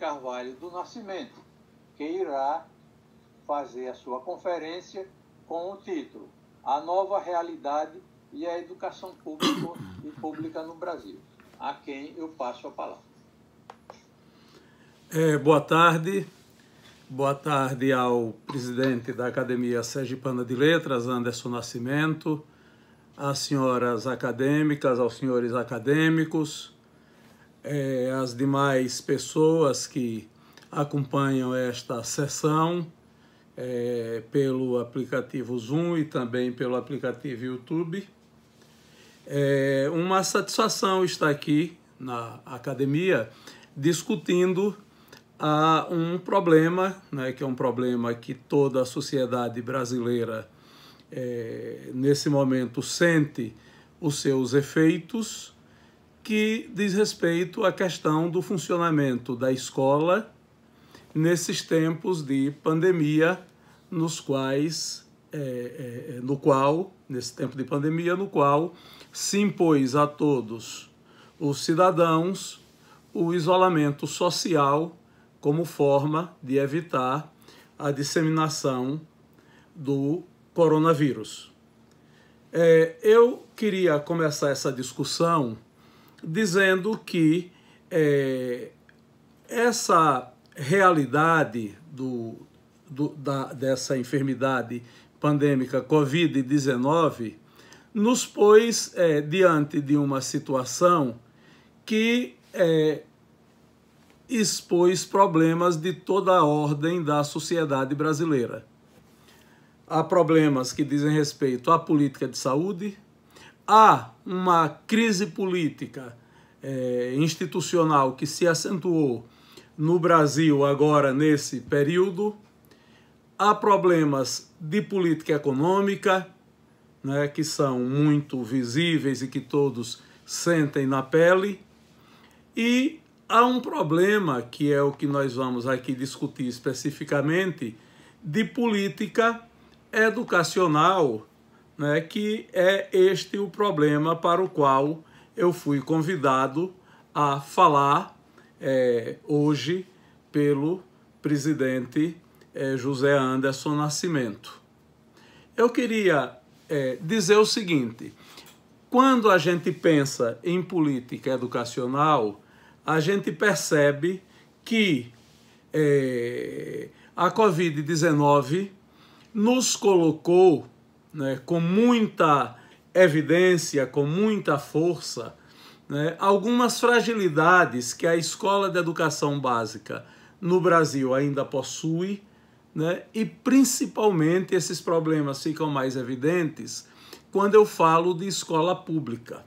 Carvalho do Nascimento, que irá fazer a sua conferência com o título A Nova Realidade e a Educação Pública e Pública no Brasil, a quem eu passo a palavra. É, boa tarde. Boa tarde ao presidente da Academia Sergipana de Letras, Anderson Nascimento, às senhoras acadêmicas, aos senhores acadêmicos, é, as demais pessoas que acompanham esta sessão é, pelo aplicativo Zoom e também pelo aplicativo YouTube. É uma satisfação estar aqui na academia discutindo a ah, um problema, né, que é um problema que toda a sociedade brasileira é, nesse momento sente os seus efeitos que diz respeito à questão do funcionamento da escola nesses tempos de pandemia, nos quais, é, é, é, no qual, nesse tempo de pandemia, no qual se impôs a todos os cidadãos o isolamento social como forma de evitar a disseminação do coronavírus. É, eu queria começar essa discussão dizendo que é, essa realidade do, do, da, dessa enfermidade pandêmica Covid-19 nos pôs é, diante de uma situação que é, expôs problemas de toda a ordem da sociedade brasileira. Há problemas que dizem respeito à política de saúde, há uma crise política é, institucional que se acentuou no Brasil agora nesse período, há problemas de política econômica, né, que são muito visíveis e que todos sentem na pele, e há um problema, que é o que nós vamos aqui discutir especificamente, de política educacional né, que é este o problema para o qual eu fui convidado a falar é, hoje pelo presidente é, José Anderson Nascimento. Eu queria é, dizer o seguinte: quando a gente pensa em política educacional, a gente percebe que é, a Covid-19 nos colocou né, com muita evidência, com muita força, né, algumas fragilidades que a escola de educação básica no Brasil ainda possui, né, e principalmente esses problemas ficam mais evidentes quando eu falo de escola pública,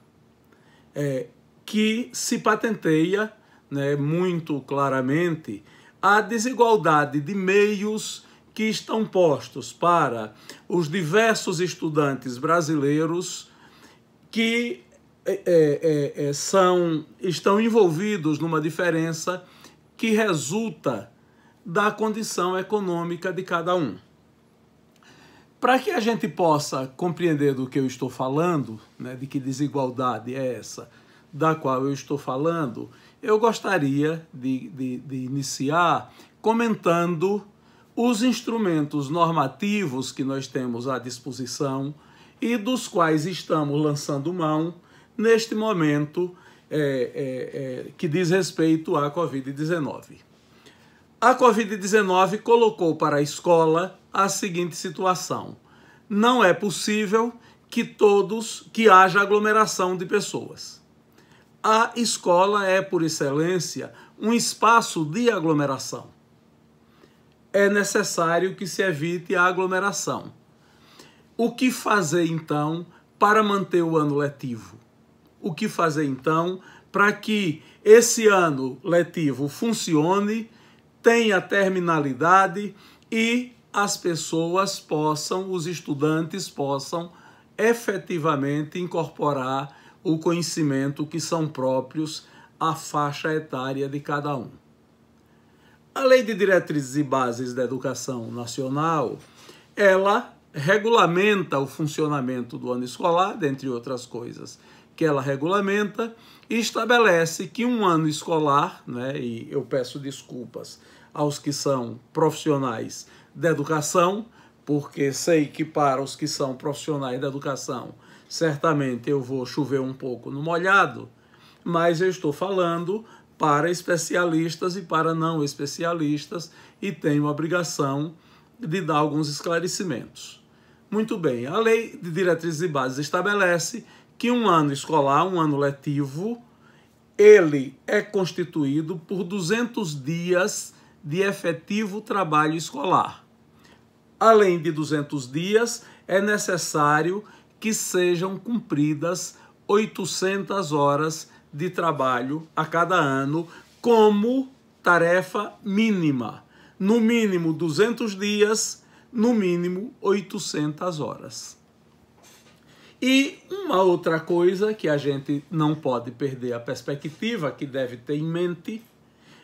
é, que se patenteia né, muito claramente a desigualdade de meios que estão postos para os diversos estudantes brasileiros que é, é, é, são, estão envolvidos numa diferença que resulta da condição econômica de cada um. Para que a gente possa compreender do que eu estou falando, né, de que desigualdade é essa da qual eu estou falando, eu gostaria de, de, de iniciar comentando os instrumentos normativos que nós temos à disposição e dos quais estamos lançando mão neste momento é, é, é, que diz respeito à Covid-19. A Covid-19 colocou para a escola a seguinte situação: não é possível que todos que haja aglomeração de pessoas. A escola é, por excelência, um espaço de aglomeração é necessário que se evite a aglomeração. O que fazer então para manter o ano letivo? O que fazer então para que esse ano letivo funcione, tenha terminalidade e as pessoas possam, os estudantes possam efetivamente incorporar o conhecimento que são próprios à faixa etária de cada um. A Lei de Diretrizes e Bases da Educação Nacional, ela regulamenta o funcionamento do ano escolar, dentre outras coisas que ela regulamenta, e estabelece que um ano escolar, né, e eu peço desculpas aos que são profissionais da educação, porque sei que para os que são profissionais da educação, certamente eu vou chover um pouco no molhado, mas eu estou falando para especialistas e para não especialistas e tenho a obrigação de dar alguns esclarecimentos. Muito bem, a Lei de Diretrizes e Bases estabelece que um ano escolar, um ano letivo, ele é constituído por 200 dias de efetivo trabalho escolar. Além de 200 dias, é necessário que sejam cumpridas 800 horas de trabalho a cada ano como tarefa mínima. No mínimo 200 dias, no mínimo 800 horas. E uma outra coisa que a gente não pode perder a perspectiva, que deve ter em mente,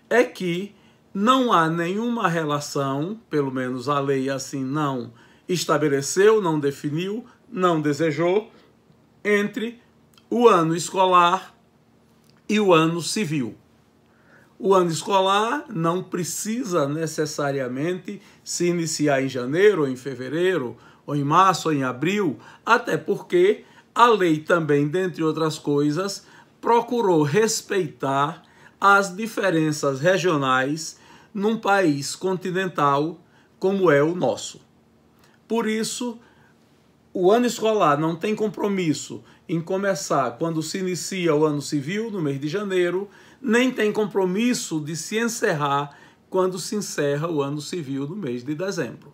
é que não há nenhuma relação, pelo menos a lei assim não estabeleceu, não definiu, não desejou, entre o ano escolar e o ano civil. O ano escolar não precisa necessariamente se iniciar em janeiro, ou em fevereiro, ou em março, ou em abril, até porque a lei também, dentre outras coisas, procurou respeitar as diferenças regionais num país continental como é o nosso. Por isso, o ano escolar não tem compromisso em começar quando se inicia o ano civil, no mês de janeiro, nem tem compromisso de se encerrar quando se encerra o ano civil, no mês de dezembro.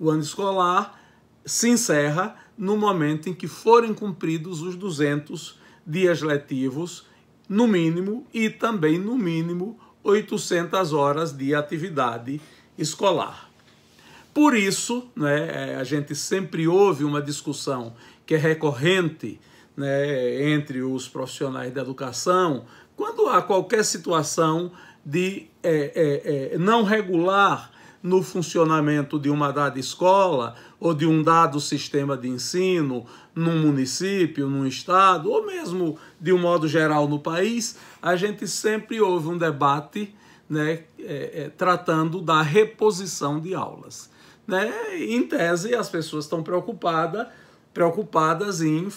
O ano escolar se encerra no momento em que forem cumpridos os 200 dias letivos, no mínimo, e também, no mínimo, 800 horas de atividade escolar. Por isso, né, é, a gente sempre ouve uma discussão que é recorrente né, entre os profissionais da educação quando há qualquer situação de é, é, é, não regular no funcionamento de uma dada escola ou de um dado sistema de ensino num município, num estado, ou mesmo de um modo geral no país, a gente sempre ouve um debate né, é, é, tratando da reposição de aulas né? Em tese, as pessoas estão preocupadas preocupadas em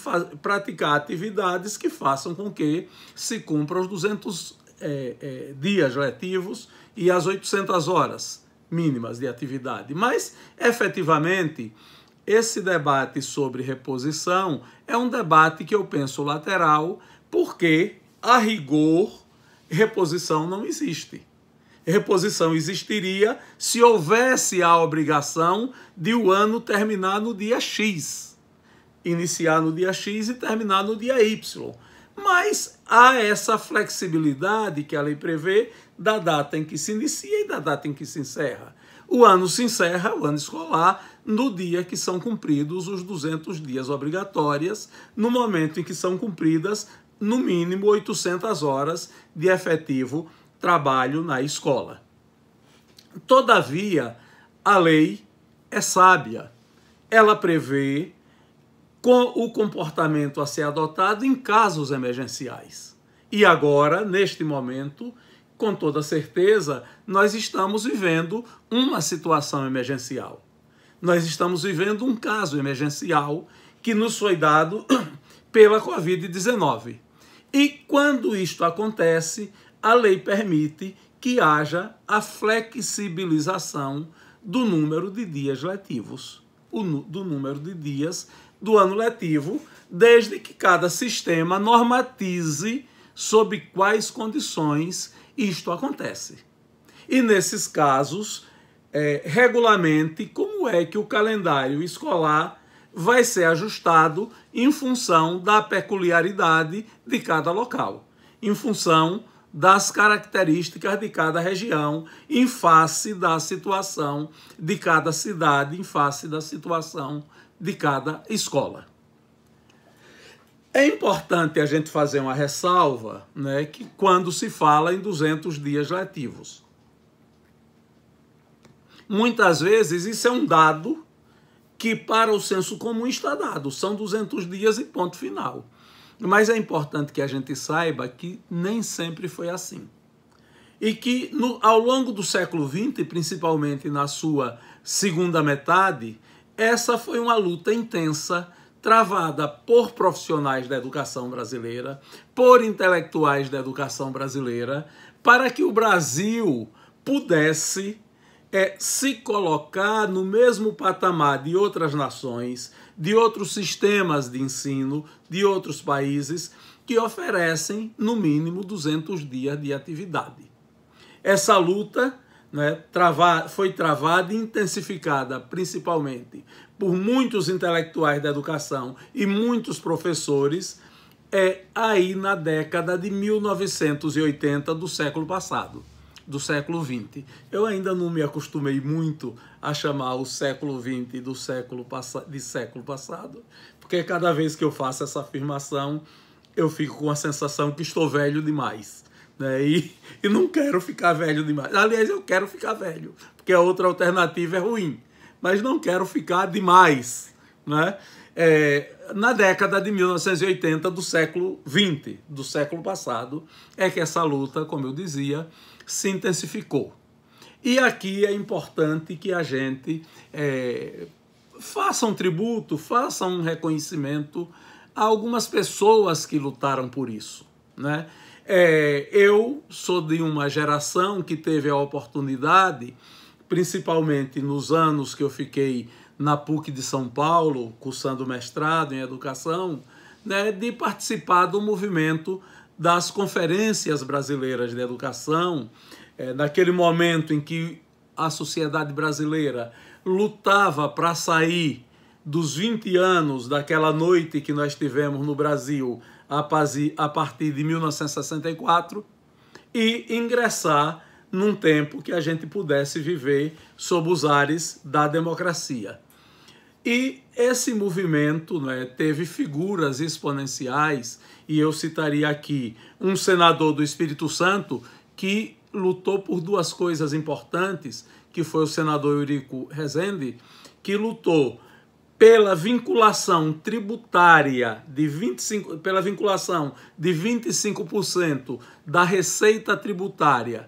praticar atividades que façam com que se cumpra os 200 é, é, dias letivos e as 800 horas mínimas de atividade. Mas, efetivamente, esse debate sobre reposição é um debate que eu penso lateral, porque, a rigor, reposição não existe reposição existiria se houvesse a obrigação de o ano terminar no dia X, iniciar no dia X e terminar no dia Y. Mas há essa flexibilidade que a lei prevê da data em que se inicia e da data em que se encerra. O ano se encerra, o ano escolar, no dia que são cumpridos os 200 dias obrigatórias, no momento em que são cumpridas, no mínimo, 800 horas de efetivo trabalho na escola. Todavia, a lei é sábia. Ela prevê com o comportamento a ser adotado em casos emergenciais. E agora, neste momento, com toda certeza, nós estamos vivendo uma situação emergencial. Nós estamos vivendo um caso emergencial que nos foi dado pela Covid-19. E quando isto acontece, a lei permite que haja a flexibilização do número de dias letivos, do número de dias do ano letivo, desde que cada sistema normatize sob quais condições isto acontece. E nesses casos, é, regulamente como é que o calendário escolar vai ser ajustado em função da peculiaridade de cada local, em função das características de cada região em face da situação de cada cidade, em face da situação de cada escola. É importante a gente fazer uma ressalva né, que quando se fala em 200 dias letivos. Muitas vezes isso é um dado que para o senso comum está dado, são 200 dias e ponto final. Mas é importante que a gente saiba que nem sempre foi assim. E que no, ao longo do século XX, principalmente na sua segunda metade, essa foi uma luta intensa travada por profissionais da educação brasileira, por intelectuais da educação brasileira, para que o Brasil pudesse é, se colocar no mesmo patamar de outras nações, de outros sistemas de ensino de outros países que oferecem, no mínimo, 200 dias de atividade. Essa luta né, foi travada e intensificada, principalmente por muitos intelectuais da educação e muitos professores, é aí na década de 1980 do século passado do século XX. Eu ainda não me acostumei muito a chamar o século XX do século de século passado, porque cada vez que eu faço essa afirmação, eu fico com a sensação que estou velho demais. Né? E, e não quero ficar velho demais. Aliás, eu quero ficar velho, porque a outra alternativa é ruim. Mas não quero ficar demais. Né? É, na década de 1980 do século 20, do século passado, é que essa luta, como eu dizia, se intensificou. E aqui é importante que a gente é, faça um tributo, faça um reconhecimento a algumas pessoas que lutaram por isso. Né? É, eu sou de uma geração que teve a oportunidade, principalmente nos anos que eu fiquei na PUC de São Paulo, cursando mestrado em educação, né, de participar do movimento das conferências brasileiras de educação, é, naquele momento em que a sociedade brasileira lutava para sair dos 20 anos daquela noite que nós tivemos no Brasil a partir de 1964 e ingressar num tempo que a gente pudesse viver sob os ares da democracia. E esse movimento né, teve figuras exponenciais, e eu citaria aqui um senador do Espírito Santo que lutou por duas coisas importantes, que foi o senador Eurico Rezende, que lutou pela vinculação tributária de 25 pela vinculação de 25% da receita tributária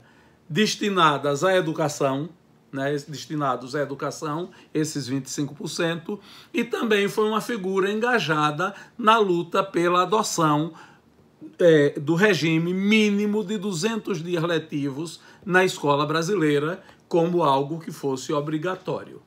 destinadas à educação, né, destinados à educação, esses 25%, e também foi uma figura engajada na luta pela adoção é, do regime mínimo de 200 dias letivos na escola brasileira como algo que fosse obrigatório.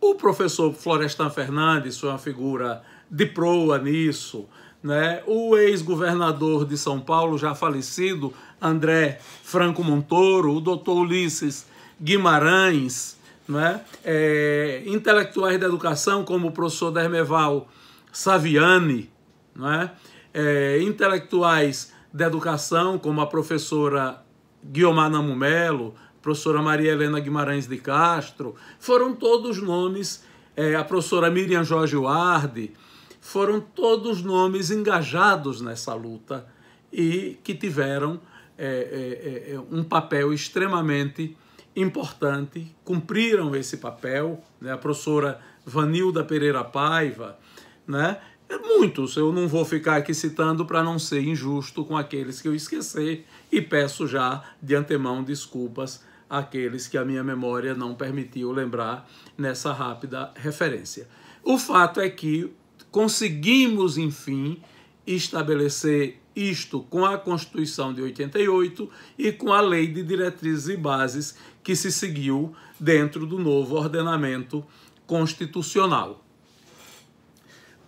O professor Florestan Fernandes foi uma figura de proa nisso. Né? O ex-governador de São Paulo, já falecido, André Franco Montoro, o doutor Ulisses Guimarães, não é? é? intelectuais da educação, como o professor Dermeval Saviani, não é? é? intelectuais da educação, como a professora Guiomar Namumelo, professora Maria Helena Guimarães de Castro, foram todos nomes, é, a professora Miriam Jorge Wardi, foram todos nomes engajados nessa luta e que tiveram é, é, é um papel extremamente importante, cumpriram esse papel, né? a professora Vanilda Pereira Paiva, né? É muitos, eu não vou ficar aqui citando para não ser injusto com aqueles que eu esquecer e peço já de antemão desculpas àqueles que a minha memória não permitiu lembrar nessa rápida referência. O fato é que conseguimos, enfim, estabelecer isto com a Constituição de 88 e com a Lei de Diretrizes e Bases que se seguiu dentro do novo ordenamento constitucional.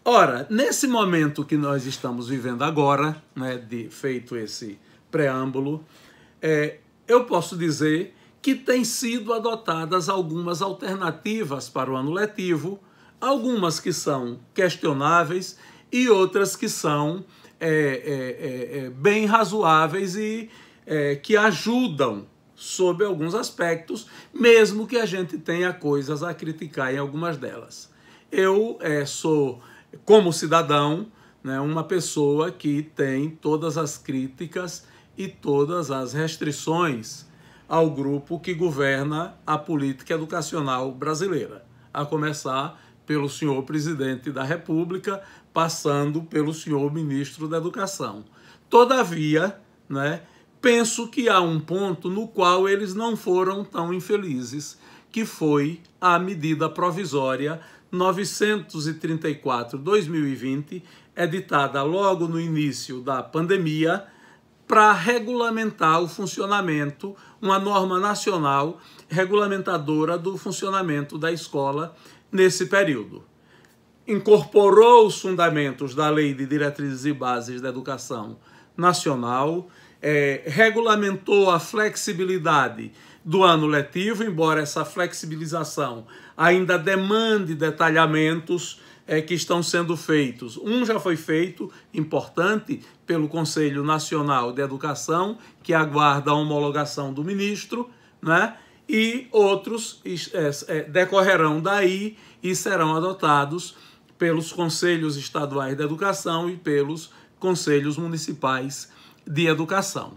Ora, nesse momento que nós estamos vivendo agora, né, de feito esse preâmbulo, é, eu posso dizer que têm sido adotadas algumas alternativas para o ano letivo, algumas que são questionáveis e outras que são é é, é, é, bem razoáveis e é, que ajudam sob alguns aspectos, mesmo que a gente tenha coisas a criticar em algumas delas. Eu sou, como cidadão, né, uma pessoa que tem todas as críticas e todas as restrições ao grupo que governa a política educacional brasileira, a começar pelo senhor presidente da República, passando pelo senhor ministro da Educação. Todavia, né, penso que há um ponto no qual eles não foram tão infelizes, que foi a medida provisória 934/2020, editada logo no início da pandemia, para regulamentar o funcionamento, uma norma nacional regulamentadora do funcionamento da escola nesse período. Incorporou os fundamentos da Lei de Diretrizes e Bases da Educação Nacional, é, regulamentou a flexibilidade do ano letivo, embora essa flexibilização ainda demande detalhamentos é, que estão sendo feitos. Um já foi feito, importante, pelo Conselho Nacional de Educação, que aguarda a homologação do ministro, né? e outros é, é, decorrerão daí e serão adotados pelos conselhos estaduais da educação e pelos conselhos municipais de educação.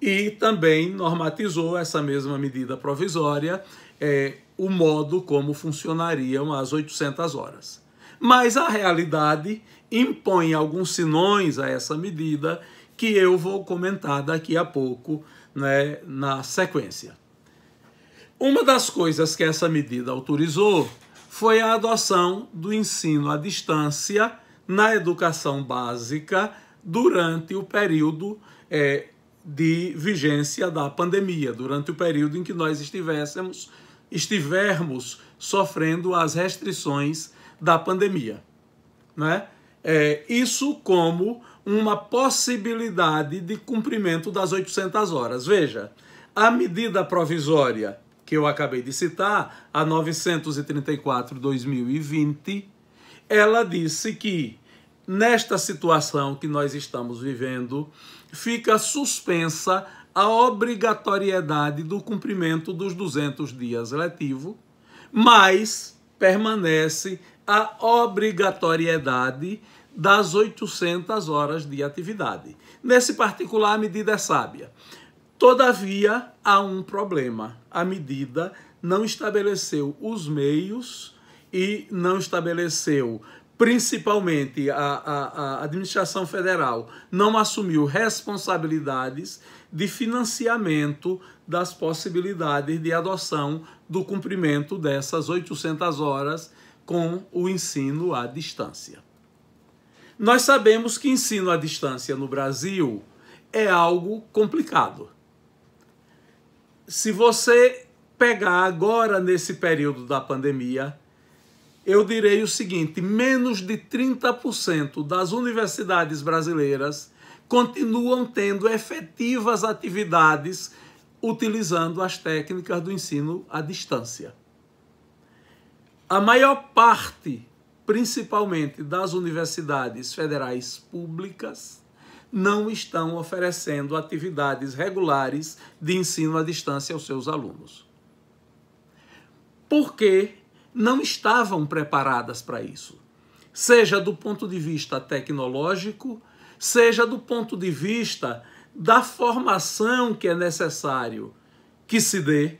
E também normatizou essa mesma medida provisória é, o modo como funcionariam as 800 horas. Mas a realidade impõe alguns sinões a essa medida que eu vou comentar daqui a pouco né, na sequência. Uma das coisas que essa medida autorizou foi a adoção do ensino à distância na educação básica durante o período é, de vigência da pandemia, durante o período em que nós estivéssemos estivermos sofrendo as restrições da pandemia, né? É, isso como uma possibilidade de cumprimento das 800 horas. Veja, a medida provisória que eu acabei de citar, a 934-2020, ela disse que nesta situação que nós estamos vivendo, fica suspensa a obrigatoriedade do cumprimento dos 200 dias letivo, mas permanece a obrigatoriedade das 800 horas de atividade. Nesse particular, a medida é sábia. Todavia, há um problema. A medida não estabeleceu os meios e não estabeleceu, principalmente, a, a, a, administração federal não assumiu responsabilidades de financiamento das possibilidades de adoção do cumprimento dessas 800 horas com o ensino à distância. Nós sabemos que ensino à distância no Brasil é algo complicado se você pegar agora nesse período da pandemia, eu direi o seguinte: menos de 30% das universidades brasileiras continuam tendo efetivas atividades utilizando as técnicas do ensino à distância. A maior parte, principalmente das universidades federais públicas, não estão oferecendo atividades regulares de ensino à distância aos seus alunos. Porque não estavam preparadas para isso, seja do ponto de vista tecnológico, seja do ponto de vista da formação que é necessário que se dê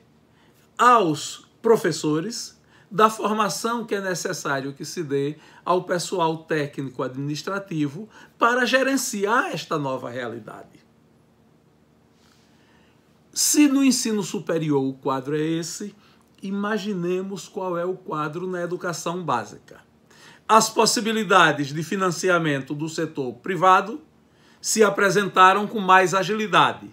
aos professores da formação que é necessário que se dê ao pessoal técnico administrativo para gerenciar esta nova realidade. Se no ensino superior o quadro é esse, imaginemos qual é o quadro na educação básica. As possibilidades de financiamento do setor privado se apresentaram com mais agilidade.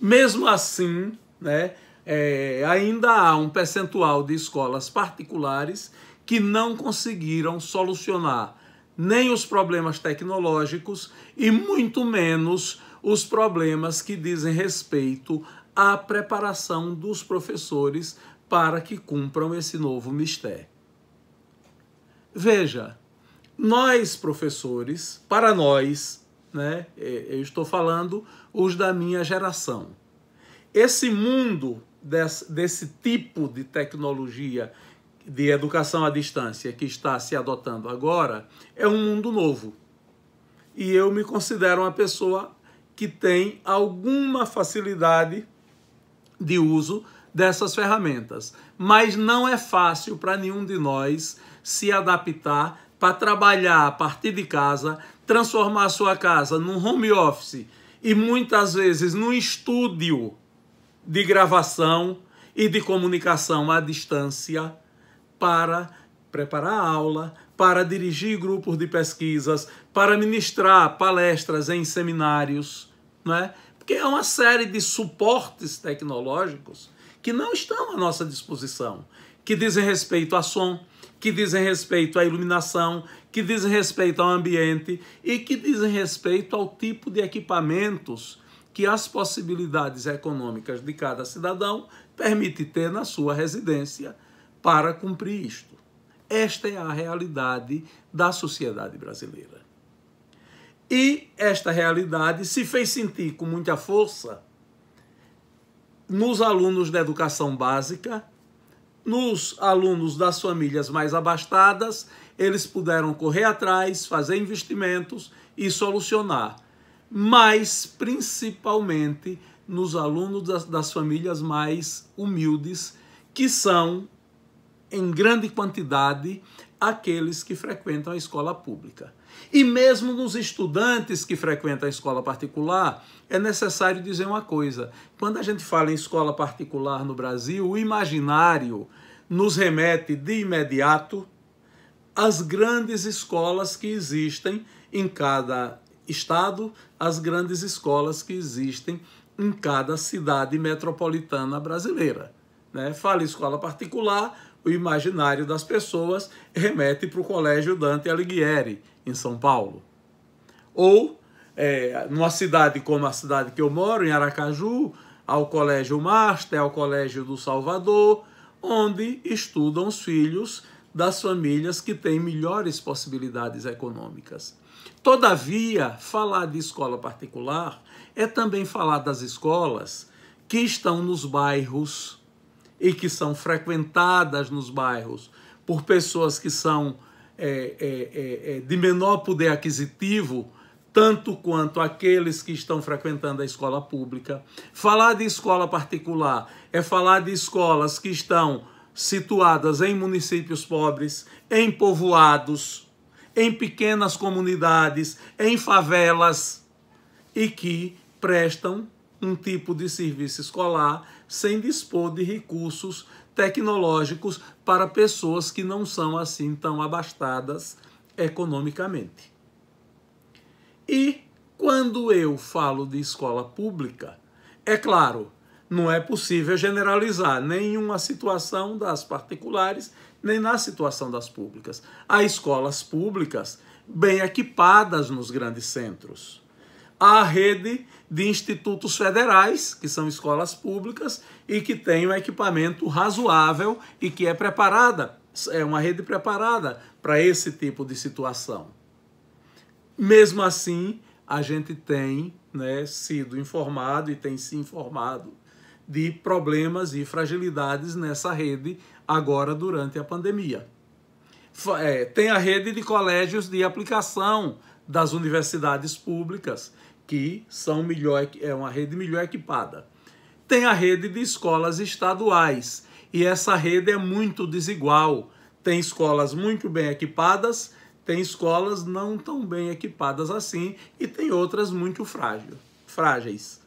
Mesmo assim, né, é, ainda há um percentual de escolas particulares que não conseguiram solucionar nem os problemas tecnológicos e muito menos os problemas que dizem respeito à preparação dos professores para que cumpram esse novo mistério. Veja, nós professores, para nós, né, é, eu estou falando os da minha geração. Esse mundo desse, desse tipo de tecnologia de educação à distância que está se adotando agora é um mundo novo. E eu me considero uma pessoa que tem alguma facilidade de uso dessas ferramentas. Mas não é fácil para nenhum de nós se adaptar para trabalhar a partir de casa, transformar a sua casa num home office e muitas vezes num estúdio de gravação e de comunicação à distância para preparar aula, para dirigir grupos de pesquisas, para ministrar palestras em seminários, não é? Porque é uma série de suportes tecnológicos que não estão à nossa disposição, que dizem respeito a som, que dizem respeito à iluminação, que dizem respeito ao ambiente e que dizem respeito ao tipo de equipamentos que as possibilidades econômicas de cada cidadão permite ter na sua residência para cumprir isto. Esta é a realidade da sociedade brasileira. E esta realidade se fez sentir com muita força nos alunos da educação básica, nos alunos das famílias mais abastadas, eles puderam correr atrás, fazer investimentos e solucionar mas principalmente nos alunos das, das famílias mais humildes, que são, em grande quantidade, aqueles que frequentam a escola pública. E mesmo nos estudantes que frequentam a escola particular, é necessário dizer uma coisa: quando a gente fala em escola particular no Brasil, o imaginário nos remete de imediato às grandes escolas que existem em cada estado as grandes escolas que existem em cada cidade metropolitana brasileira. Né? Fala escola particular, o imaginário das pessoas remete para o Colégio Dante Alighieri, em São Paulo. Ou, é, numa cidade como a cidade que eu moro, em Aracaju, ao Colégio Master, ao Colégio do Salvador, onde estudam os filhos das famílias que têm melhores possibilidades econômicas. Todavia, falar de escola particular é também falar das escolas que estão nos bairros e que são frequentadas nos bairros por pessoas que são é, é, é, é, de menor poder aquisitivo, tanto quanto aqueles que estão frequentando a escola pública. Falar de escola particular é falar de escolas que estão situadas em municípios pobres, em povoados em pequenas comunidades, em favelas e que prestam um tipo de serviço escolar sem dispor de recursos tecnológicos para pessoas que não são assim tão abastadas economicamente. E quando eu falo de escola pública, é claro, não é possível generalizar nenhuma situação das particulares nem na situação das públicas. Há escolas públicas bem equipadas nos grandes centros. Há a rede de institutos federais, que são escolas públicas e que tem um equipamento razoável e que é preparada, é uma rede preparada para esse tipo de situação. Mesmo assim, a gente tem né, sido informado e tem se informado de problemas e fragilidades nessa rede agora durante a pandemia. É, tem a rede de colégios de aplicação das universidades públicas, que são melhor, é uma rede melhor equipada. Tem a rede de escolas estaduais, e essa rede é muito desigual. Tem escolas muito bem equipadas, tem escolas não tão bem equipadas assim, e tem outras muito frágil, frágeis.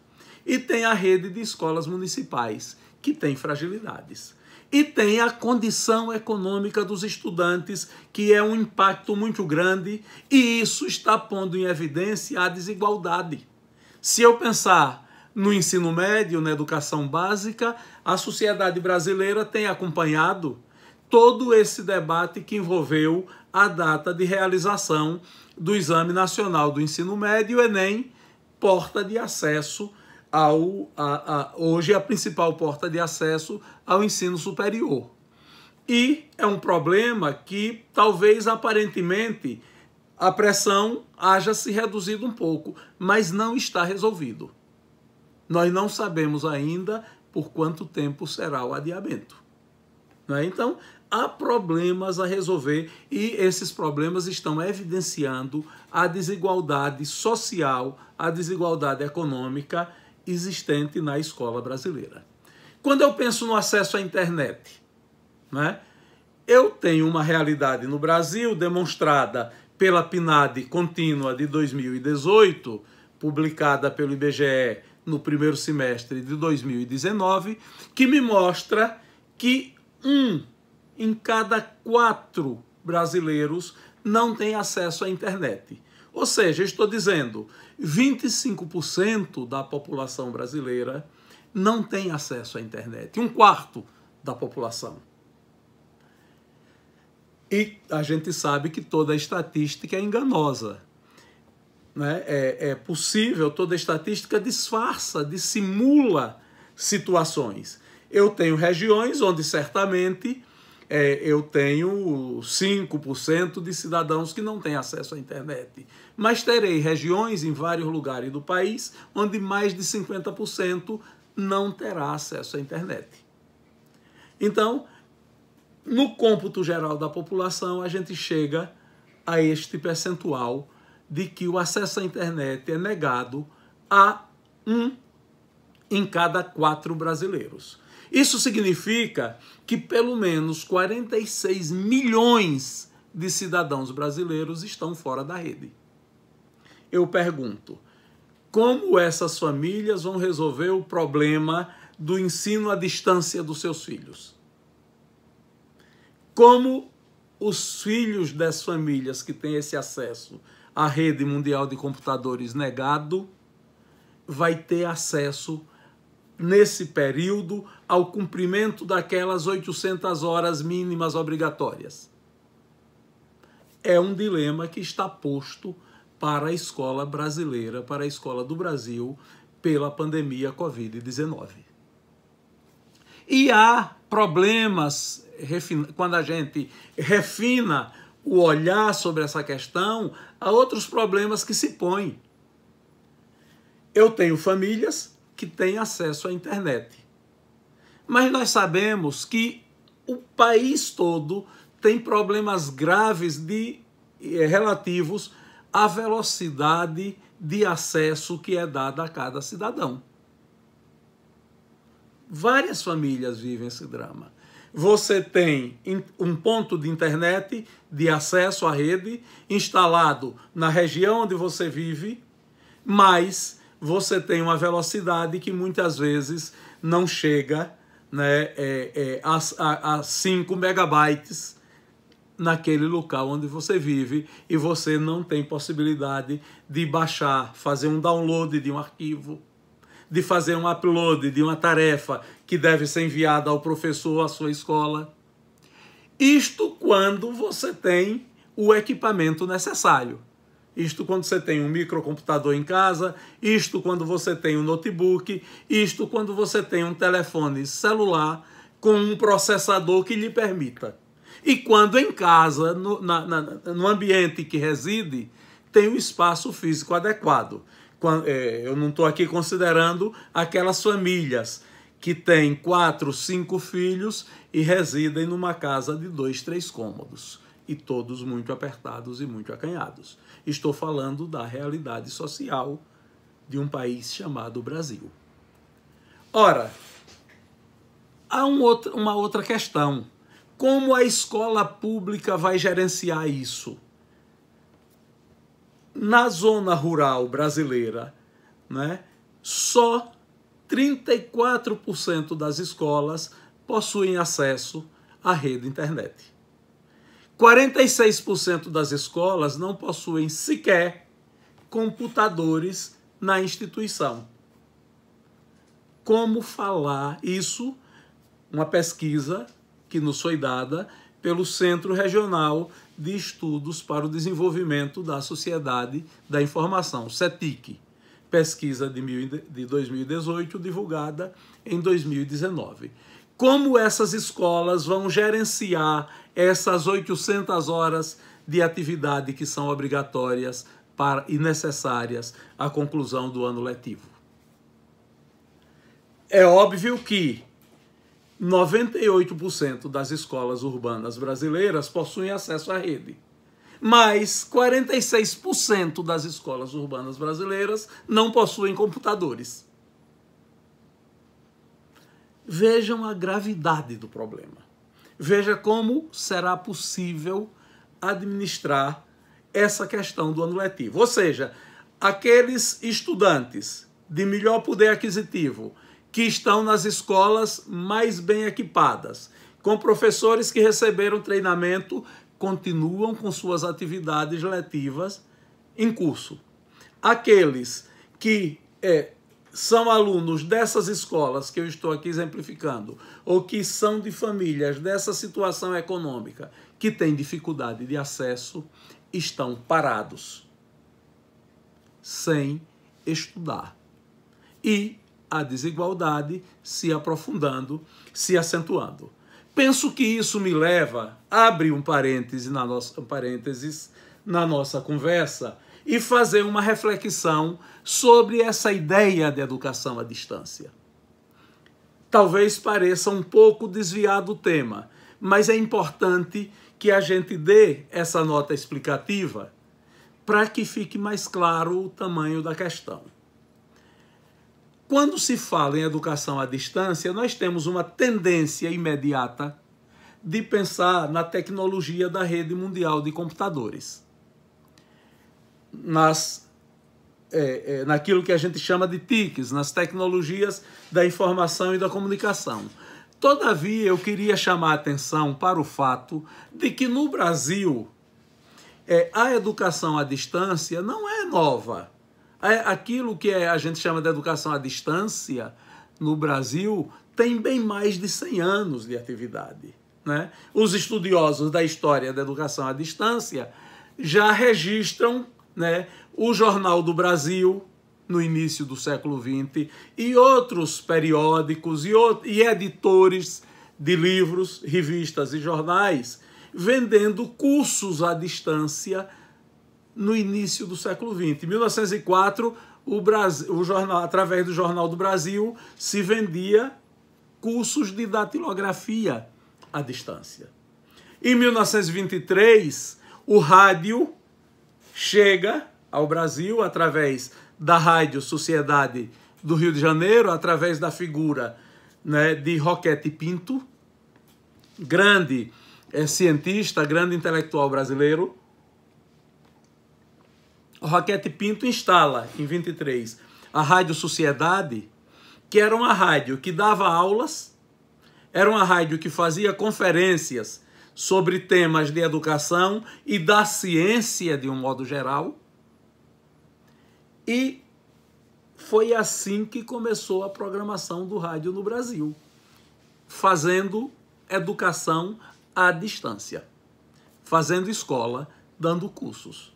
E tem a rede de escolas municipais, que tem fragilidades e tem a condição econômica dos estudantes, que é um impacto muito grande, e isso está pondo em evidência a desigualdade. Se eu pensar no ensino médio, na educação básica, a sociedade brasileira tem acompanhado todo esse debate que envolveu a data de realização do Exame Nacional do Ensino Médio, Enem, porta de acesso ao, a, a, hoje é a principal porta de acesso ao ensino superior. E é um problema que talvez aparentemente a pressão haja se reduzido um pouco, mas não está resolvido. Nós não sabemos ainda por quanto tempo será o adiamento. Né? Então, há problemas a resolver e esses problemas estão evidenciando a desigualdade social, a desigualdade econômica existente na escola brasileira. Quando eu penso no acesso à internet, né, eu tenho uma realidade no Brasil demonstrada pela PNAD contínua de 2018, publicada pelo IBGE no primeiro semestre de 2019, que me mostra que um em cada quatro brasileiros não tem acesso à internet. Ou seja, estou dizendo, 25% da população brasileira não tem acesso à internet, um quarto da população. E a gente sabe que toda estatística é enganosa. Né? É, é possível, toda estatística disfarça, dissimula situações. Eu tenho regiões onde certamente é, eu tenho 5% de cidadãos que não têm acesso à internet. Mas terei regiões em vários lugares do país onde mais de 50% não terá acesso à internet. Então, no cômputo geral da população, a gente chega a este percentual de que o acesso à internet é negado a um em cada quatro brasileiros. Isso significa que pelo menos 46 milhões de cidadãos brasileiros estão fora da rede. Eu pergunto, como essas famílias vão resolver o problema do ensino à distância dos seus filhos? Como os filhos das famílias que têm esse acesso à rede mundial de computadores negado vai ter acesso nesse período ao cumprimento daquelas 800 horas mínimas obrigatórias. É um dilema que está posto para a escola brasileira, para a escola do Brasil, pela pandemia Covid-19. E há problemas quando a gente refina o olhar sobre essa questão, há outros problemas que se põem. Eu tenho famílias que tem acesso à internet. Mas nós sabemos que o país todo tem problemas graves de, eh, relativos à velocidade de acesso que é dada a cada cidadão. Várias famílias vivem esse drama. Você tem um ponto de internet de acesso à rede instalado na região onde você vive, mas você tem uma velocidade que muitas vezes não chega né, é, é, a, a, a 5 megabytes naquele local onde você vive e você não tem possibilidade de baixar, fazer um download de um arquivo, de fazer um upload de uma tarefa que deve ser enviada ao professor à sua escola. Isto quando você tem o equipamento necessário isto quando você tem um microcomputador em casa, isto quando você tem um notebook, isto quando você tem um telefone celular com um processador que lhe permita. E quando em casa, no, na, na, no ambiente que reside, tem o um espaço físico adequado. Quando, é, eu não estou aqui considerando aquelas famílias que têm quatro, cinco filhos e residem numa casa de dois, três cômodos e todos muito apertados e muito acanhados. Estou falando da realidade social de um país chamado Brasil. Ora, há um outro, uma outra questão. Como a escola pública vai gerenciar isso? Na zona rural brasileira, né, só 34% das escolas possuem acesso à rede internet. 46% das escolas não possuem sequer computadores na instituição. Como falar isso? Uma pesquisa que nos foi dada pelo Centro Regional de Estudos para o Desenvolvimento da Sociedade da Informação, CETIC, pesquisa de 2018, divulgada em 2019. Como essas escolas vão gerenciar essas 800 horas de atividade que são obrigatórias para, e necessárias à conclusão do ano letivo. É óbvio que 98% das escolas urbanas brasileiras possuem acesso à rede, mas 46% das escolas urbanas brasileiras não possuem computadores. Vejam a gravidade do problema. Veja como será possível administrar essa questão do ano letivo. Ou seja, aqueles estudantes de melhor poder aquisitivo que estão nas escolas mais bem equipadas, com professores que receberam treinamento, continuam com suas atividades letivas em curso. Aqueles que é, são alunos dessas escolas que eu estou aqui exemplificando, ou que são de famílias dessa situação econômica que têm dificuldade de acesso, estão parados, sem estudar. E a desigualdade se aprofundando, se acentuando. Penso que isso me leva, abre um parêntese na nossa, um parênteses na nossa conversa, e fazer uma reflexão sobre essa ideia de educação à distância. Talvez pareça um pouco desviado o tema, mas é importante que a gente dê essa nota explicativa para que fique mais claro o tamanho da questão. Quando se fala em educação à distância, nós temos uma tendência imediata de pensar na tecnologia da rede mundial de computadores nas, é, é, naquilo que a gente chama de TICs, nas tecnologias da informação e da comunicação. Todavia, eu queria chamar a atenção para o fato de que no Brasil é, a educação à distância não é nova. É, aquilo que é, a gente chama de educação à distância no Brasil tem bem mais de 100 anos de atividade. Né? Os estudiosos da história da educação à distância já registram né? o Jornal do Brasil, no início do século XX, e outros periódicos e, e editores de livros, revistas e jornais, vendendo cursos à distância no início do século XX. Em 1904, o, Brasil, o jornal, através do Jornal do Brasil, se vendia cursos de datilografia à distância. Em 1923, o rádio chega ao Brasil através da Rádio Sociedade do Rio de Janeiro, através da figura né, de Roquete Pinto, grande é, cientista, grande intelectual brasileiro. Roquete Pinto instala, em 23, a Rádio Sociedade, que era uma rádio que dava aulas, era uma rádio que fazia conferências sobre temas de educação e da ciência de um modo geral. E foi assim que começou a programação do rádio no Brasil, fazendo educação à distância, fazendo escola, dando cursos.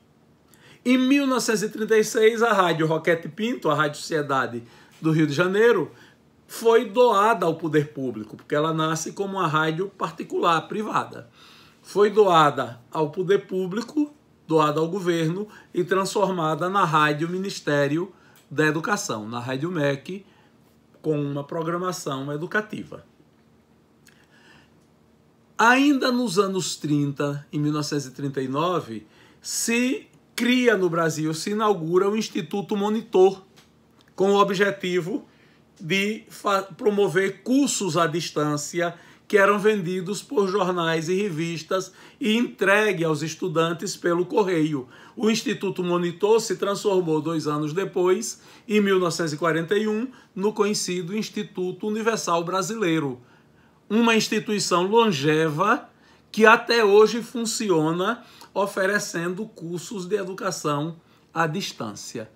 Em 1936, a Rádio Roquete Pinto, a Rádio Sociedade do Rio de Janeiro, foi doada ao poder público, porque ela nasce como uma rádio particular, privada. Foi doada ao poder público, doada ao governo e transformada na Rádio Ministério da Educação, na Rádio MEC, com uma programação educativa. Ainda nos anos 30, em 1939, se cria no Brasil, se inaugura o Instituto Monitor, com o objetivo de promover cursos à distância que eram vendidos por jornais e revistas e entregue aos estudantes pelo correio. O Instituto Monitor se transformou dois anos depois, em 1941, no conhecido Instituto Universal Brasileiro, uma instituição longeva que até hoje funciona oferecendo cursos de educação à distância.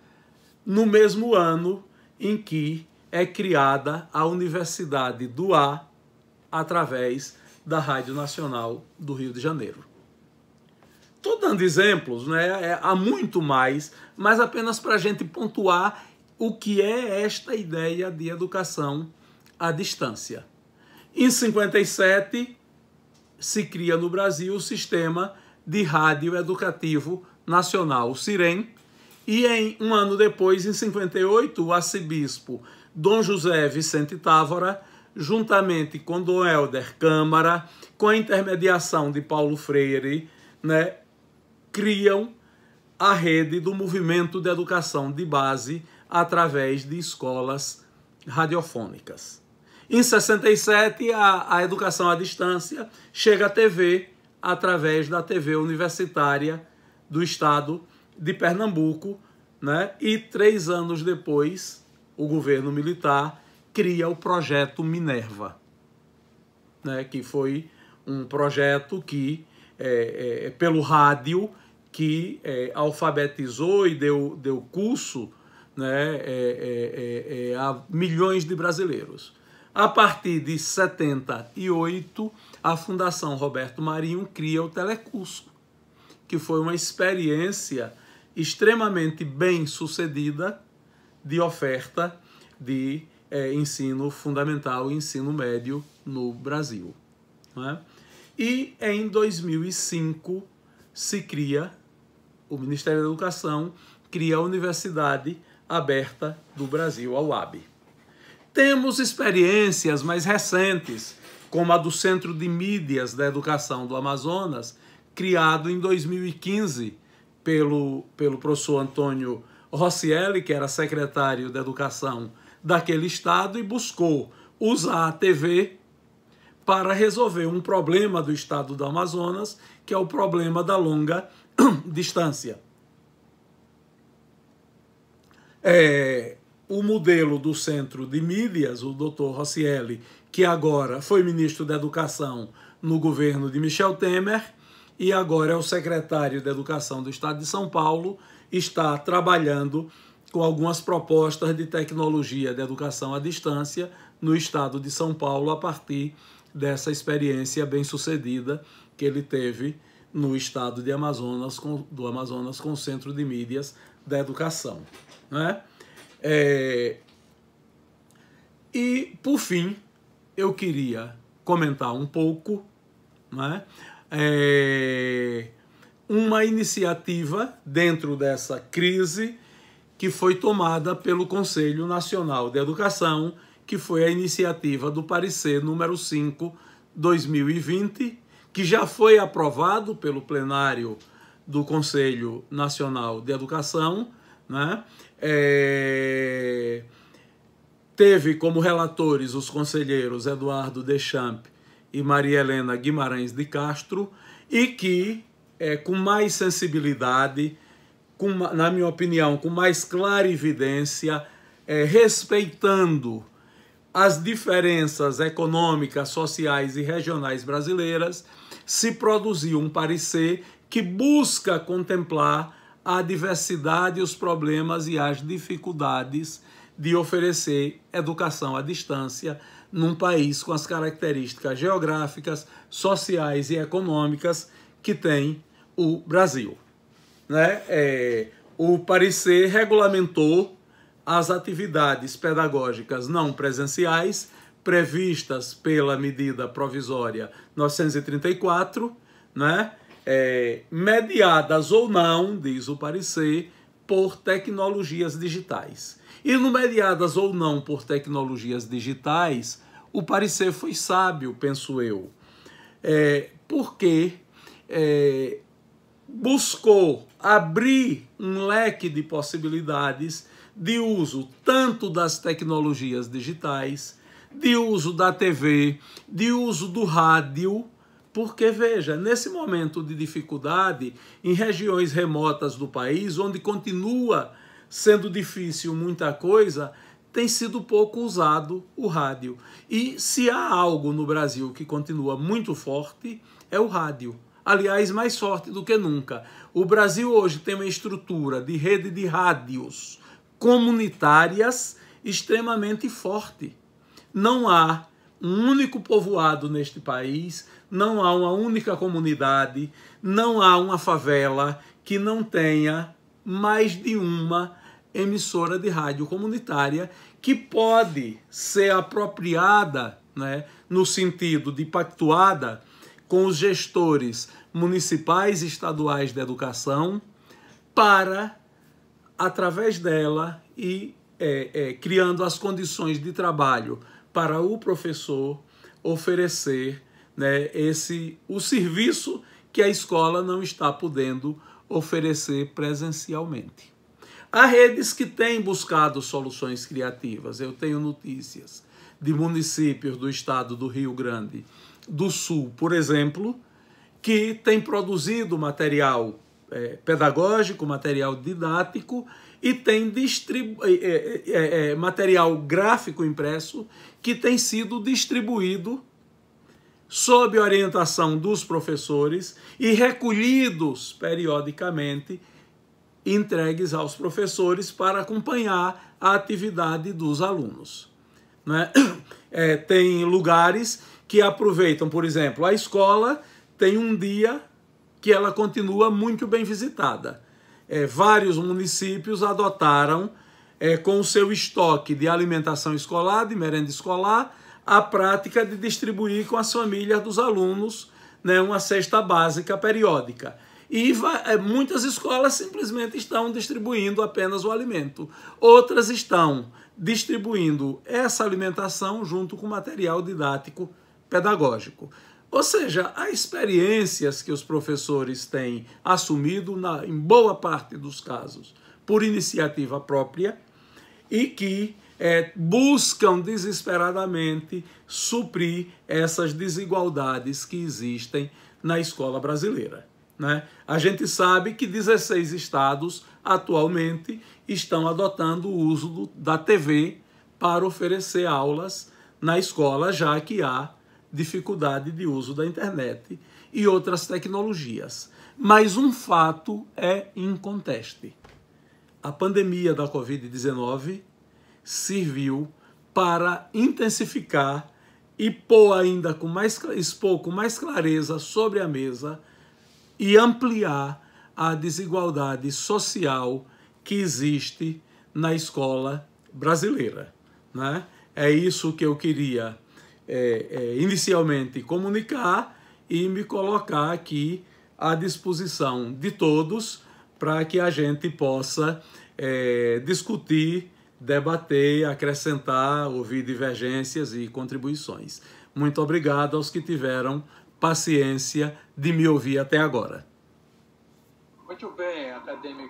No mesmo ano em que é criada a Universidade do Ar através da Rádio Nacional do Rio de Janeiro. Estou dando exemplos, né? É, há muito mais, mas apenas para a gente pontuar o que é esta ideia de educação à distância. Em 57 se cria no Brasil o sistema de rádio educativo nacional, o SIREN, e em um ano depois, em 58, o arcebispo Dom José Vicente Távora, juntamente com Dom Helder Câmara, com a intermediação de Paulo Freire, né, criam a rede do movimento de educação de base através de escolas radiofônicas. Em 67, a, a educação à distância chega à TV através da TV universitária do estado de Pernambuco, né? E três anos depois, o governo militar cria o projeto Minerva, né, que foi um projeto que, é, é, é pelo rádio, que é, alfabetizou e deu, deu curso né, é, é, a milhões de brasileiros. A partir de 78, a Fundação Roberto Marinho cria o Telecurso, que foi uma experiência extremamente bem sucedida de oferta de é, ensino fundamental e ensino médio no Brasil. Né? E em 2005 se cria, o Ministério da Educação cria a Universidade Aberta do Brasil, a UAB. Temos experiências mais recentes, como a do Centro de Mídias da Educação do Amazonas, criado em 2015 pelo, pelo professor Antônio Rossielli, que era secretário da Educação daquele estado, e buscou usar a TV para resolver um problema do estado do Amazonas, que é o problema da longa distância. É, o modelo do centro de mídias, o doutor Rossielli, que agora foi ministro da Educação no governo de Michel Temer e agora é o secretário da Educação do Estado de São Paulo, está trabalhando com algumas propostas de tecnologia de educação à distância no estado de São Paulo a partir dessa experiência bem-sucedida que ele teve no estado de Amazonas com, do Amazonas com o Centro de Mídias da Educação, né? É, e por fim eu queria comentar um pouco, né? É, uma iniciativa dentro dessa crise que foi tomada pelo Conselho Nacional de Educação, que foi a iniciativa do parecer número 5 2020, que já foi aprovado pelo plenário do Conselho Nacional de Educação, né? É... Teve como relatores os conselheiros Eduardo Deschamps e Maria Helena Guimarães de Castro, e que é, com mais sensibilidade, com, na minha opinião, com mais clarividência, é, respeitando as diferenças econômicas, sociais e regionais brasileiras, se produziu um parecer que busca contemplar a diversidade, os problemas e as dificuldades de oferecer educação à distância num país com as características geográficas, sociais e econômicas que tem o Brasil. Né? É, o parecer regulamentou as atividades pedagógicas não presenciais previstas pela medida provisória 934, né? É, mediadas ou não, diz o parecer, por tecnologias digitais. E no mediadas ou não por tecnologias digitais, o parecer foi sábio, penso eu, é, porque é, buscou abrir um leque de possibilidades de uso tanto das tecnologias digitais, de uso da TV, de uso do rádio, porque veja, nesse momento de dificuldade em regiões remotas do país, onde continua sendo difícil muita coisa, tem sido pouco usado o rádio. E se há algo no Brasil que continua muito forte, é o rádio aliás, mais forte do que nunca. O Brasil hoje tem uma estrutura de rede de rádios comunitárias extremamente forte. Não há um único povoado neste país, não há uma única comunidade, não há uma favela que não tenha mais de uma emissora de rádio comunitária que pode ser apropriada, né, no sentido de pactuada com os gestores municipais e estaduais da educação para, através dela e é, é, criando as condições de trabalho para o professor oferecer né, esse o serviço que a escola não está podendo oferecer presencialmente. Há redes que têm buscado soluções criativas. Eu tenho notícias de municípios do estado do Rio Grande do Sul, por exemplo, que tem produzido material é, pedagógico, material didático e tem é é, é, é, é, material gráfico impresso que tem sido distribuído sob orientação dos professores e recolhidos periodicamente, entregues aos professores para acompanhar a atividade dos alunos. Né? É, tem lugares que aproveitam, por exemplo, a escola tem um dia que ela continua muito bem visitada. É, vários municípios adotaram, é, com o seu estoque de alimentação escolar, de merenda escolar, a prática de distribuir com as famílias dos alunos né, uma cesta básica periódica. E é, muitas escolas simplesmente estão distribuindo apenas o alimento. Outras estão distribuindo essa alimentação junto com material didático pedagógico. Ou seja, há experiências que os professores têm assumido, na, em boa parte dos casos, por iniciativa própria e que é, buscam desesperadamente suprir essas desigualdades que existem na escola brasileira. Né? A gente sabe que 16 estados atualmente estão adotando o uso do, da TV para oferecer aulas na escola, já que há dificuldade de uso da internet e outras tecnologias. Mas um fato é inconteste: a pandemia da Covid-19 serviu para intensificar e pôr ainda com mais expor com mais clareza sobre a mesa e ampliar a desigualdade social que existe na escola brasileira, né? É isso que eu queria é, é, inicialmente comunicar e me colocar aqui à disposição de todos para que a gente possa é, discutir, debater, acrescentar, ouvir divergências e contribuições. Muito obrigado aos que tiveram paciência de me ouvir até agora. Muito bem, acadêmico.